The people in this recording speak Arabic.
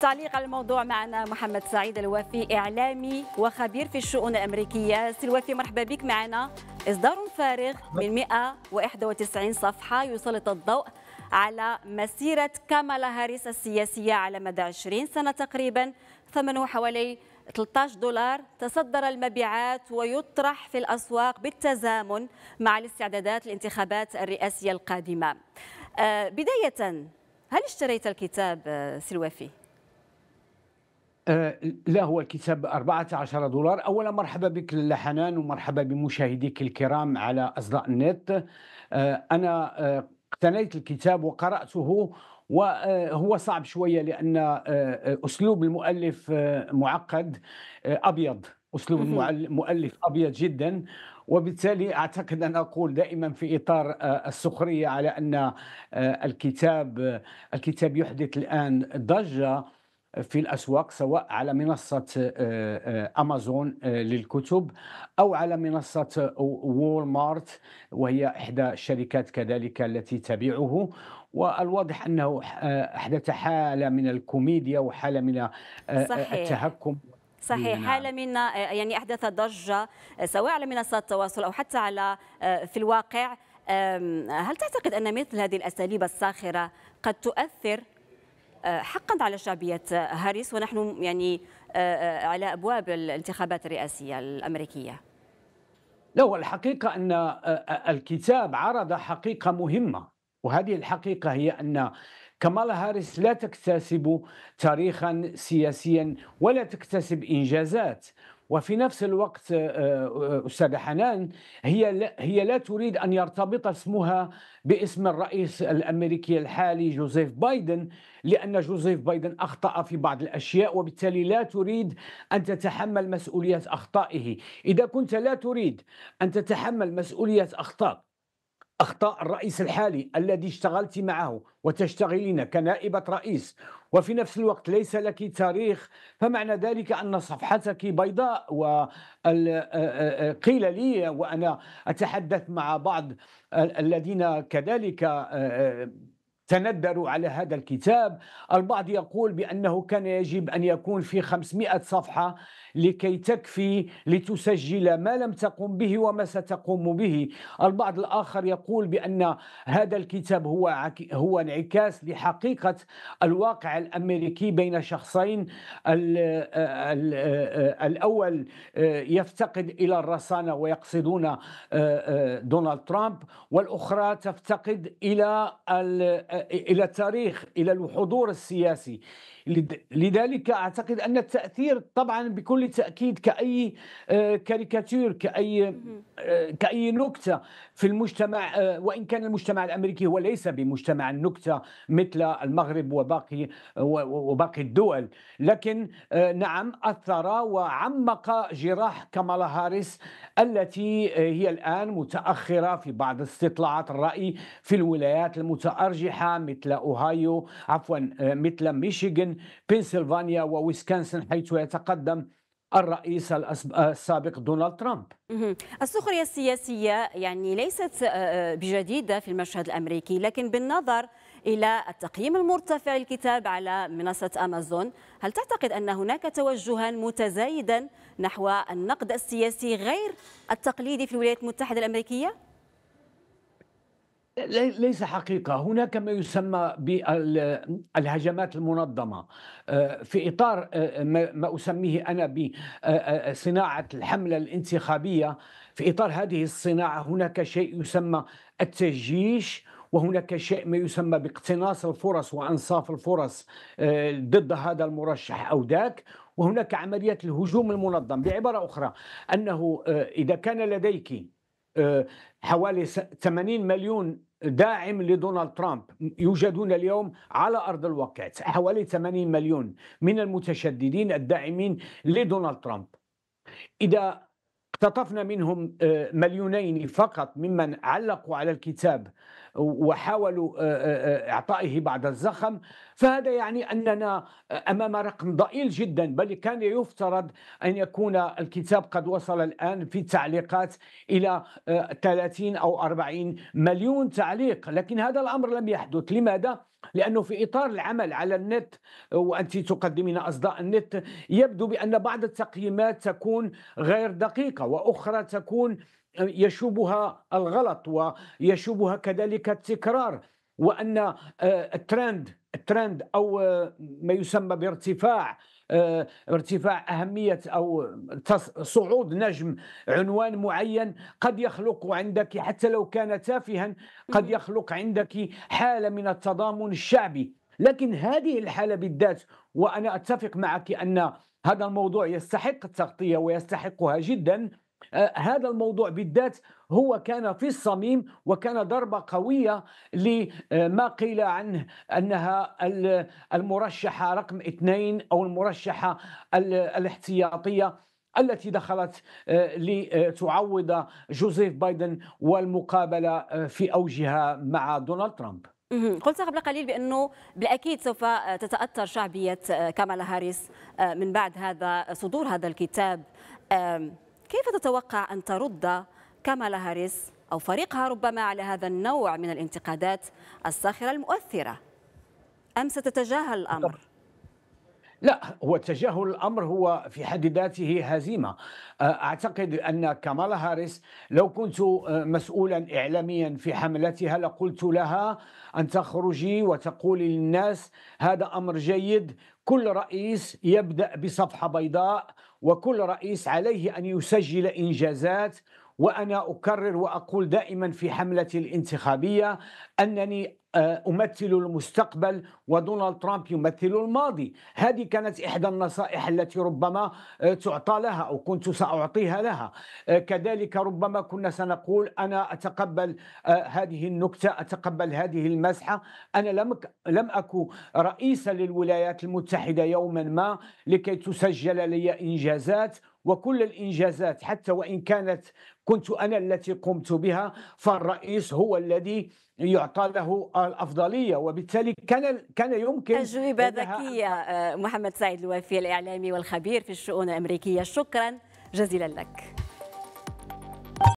تعليق على الموضوع معنا محمد سعيد الوافي إعلامي وخبير في الشؤون الأمريكية سي الوافي مرحبا بك معنا إصدار فارغ من 191 صفحة يسلط الضوء على مسيرة كامالا هاريس السياسية على مدى 20 سنة تقريبا ثمنه حوالي 13 دولار تصدر المبيعات ويطرح في الأسواق بالتزامن مع الاستعدادات للانتخابات الرئاسية القادمة آه، بداية هل اشتريت الكتاب آه، سلوافي؟ آه، لا هو الكتاب 14 دولار أولا مرحبا بك حنان ومرحبا بمشاهديك الكرام على أصداء النت آه، أنا آه، اقتنيت الكتاب وقرأته وهو صعب شوية لأن أسلوب المؤلف معقد أبيض أسلوب المؤلف أبيض جدا وبالتالي اعتقد ان اقول دائما في اطار السخريه على ان الكتاب الكتاب يحدث الان ضجه في الأسواق سواء على منصة آه، آه، أمازون آه، للكتب أو على منصة وول مارت وهي إحدى الشركات كذلك التي تبيعه والواضح أنه أحدث حالة من الكوميديا وحالة من صحيح. التهكم صحيح نعم. حالة من يعني أحدث ضجة سواء على منصات التواصل أو حتى على في الواقع هل تعتقد أن مثل هذه الأساليب الساخرة قد تؤثر حقا على شعبية هاريس ونحن يعني آه، آه، على أبواب الانتخابات الرئاسية الأمريكية لا والحقيقة أن آه، الكتاب عرض حقيقة مهمة وهذه الحقيقة هي أن كمال هاريس لا تكتسب تاريخا سياسيا ولا تكتسب إنجازات وفي نفس الوقت آه، آه، استاذه حنان هي هي لا تريد ان يرتبط اسمها باسم الرئيس الامريكي الحالي جوزيف بايدن لان جوزيف بايدن اخطا في بعض الاشياء وبالتالي لا تريد ان تتحمل مسؤوليه اخطائه اذا كنت لا تريد ان تتحمل مسؤوليه اخطاء اخطاء الرئيس الحالي الذي اشتغلت معه وتشتغلين كنائبه رئيس وفي نفس الوقت ليس لك تاريخ فمعنى ذلك أن صفحتك بيضاء وقيل لي وأنا أتحدث مع بعض الذين كذلك تندروا على هذا الكتاب البعض يقول بأنه كان يجب أن يكون في 500 صفحة لكي تكفي لتسجل ما لم تقم به وما ستقوم به البعض الآخر يقول بأن هذا الكتاب هو, هو انعكاس لحقيقة الواقع الأمريكي بين شخصين ال ال الأول آه، يفتقد إلى الرصانة ويقصدون آه، آه، دونالد ترامب والأخرى تفتقد إلى ال... الى التاريخ الى الحضور السياسي لذلك اعتقد ان التاثير طبعا بكل تاكيد كاي آه، كاريكاتير كاي آه، كاي نكته في المجتمع آه، وان كان المجتمع الامريكي هو ليس بمجتمع النكته مثل المغرب وباقي وباقي الدول لكن نعم اثر وعمق جراح كمالا هاريس التي هي الان متاخره في بعض استطلاعات الراي في الولايات المتارجحه مثل أوهايو عفوا آه، مثل ميشيغان بنسلفانيا وويسكانسن حيث يتقدم الرئيس آه، السابق دونالد ترامب السخرية السياسية يعني ليست آه، بجديدة في المشهد الأمريكي لكن بالنظر إلى التقييم المرتفع للكتاب على منصة أمازون هل تعتقد أن هناك توجها متزايدا نحو النقد السياسي غير التقليدي في الولايات المتحدة الأمريكية؟ ليس حقيقة هناك ما يسمى بالهجمات المنظمة آه، في إطار آه، ما أسميه أنا بصناعة آه، الحملة الانتخابية في إطار هذه الصناعة هناك شيء يسمى التجيش وهناك شيء ما يسمى باقتناص الفرص وانصاف الفرص ضد هذا المرشح او ذاك وهناك عمليات الهجوم المنظم بعباره اخرى انه اذا كان لديك حوالي 80 مليون داعم لدونالد ترامب يوجدون اليوم على ارض الواقع حوالي 80 مليون من المتشددين الداعمين لدونالد ترامب اذا اقتطفنا منهم آه، مليونين فقط ممن علقوا على الكتاب وحاولوا آه، آه، آه، إعطائه بعض الزخم فهذا يعني أننا أمام رقم ضئيل جدا بل كان يفترض أن يكون الكتاب قد وصل الآن في التعليقات إلى 30 أو 40 مليون تعليق لكن هذا الأمر لم يحدث لماذا؟ لأنه في إطار العمل على النت وأنت تقدمين أصداء النت يبدو بأن بعض التقييمات تكون غير دقيقة وأخرى تكون يشوبها الغلط ويشوبها كذلك التكرار وان آه، الترند الترند او آه، ما يسمى بارتفاع آه، ارتفاع أهمية أو صعود نجم عنوان معين قد يخلق عندك حتى لو كان تافها قد يخلق عندك حالة من التضامن الشعبي لكن هذه الحالة بالذات وأنا أتفق معك أن هذا الموضوع يستحق التغطية ويستحقها جدا آه، هذا الموضوع بالذات هو كان في الصميم وكان ضربة قوية لما آه، قيل عنه أنها المرشحة رقم اثنين أو المرشحة الاحتياطية التي دخلت آه، لتعوض جوزيف بايدن والمقابلة في أوجها مع دونالد ترامب قلت قبل قليل بانه بالاكيد سوف تتاثر شعبيه كامالا هاريس من بعد هذا صدور هذا الكتاب كيف تتوقع أن ترد كامالا هاريس أو فريقها ربما على هذا النوع من الانتقادات الساخرة المؤثرة أم ستتجاهل الأمر؟ لا هو تجاهل الامر هو في حد ذاته هزيمه آه، اعتقد ان كمالا هاريس لو كنت آه، مسؤولا اعلاميا في حملتها لقلت لها ان تخرجي وتقولي للناس هذا امر جيد كل رئيس يبدا بصفحه بيضاء وكل رئيس عليه ان يسجل انجازات وأنا أكرر وأقول دائما في حملتي الانتخابية أنني آه، أمثل المستقبل ودونالد ترامب يمثل الماضي هذه كانت إحدى النصائح التي ربما آه، تعطى لها أو كنت سأعطيها لها آه، كذلك ربما كنا سنقول أنا أتقبل هذه النكتة أتقبل هذه المسحة أنا لم لم أكن رئيسا للولايات المتحدة يوما ما لكي تسجل لي إنجازات وكل الانجازات حتى وان كانت كنت أنا التي قمت بها فالرئيس هو الذي يعطى له الافضليه وبالتالي كان كان يمكن اجوبه آه، ذكيه محمد سعيد الوافي الاعلامي والخبير في الشؤون الامريكيه شكرا جزيلا لك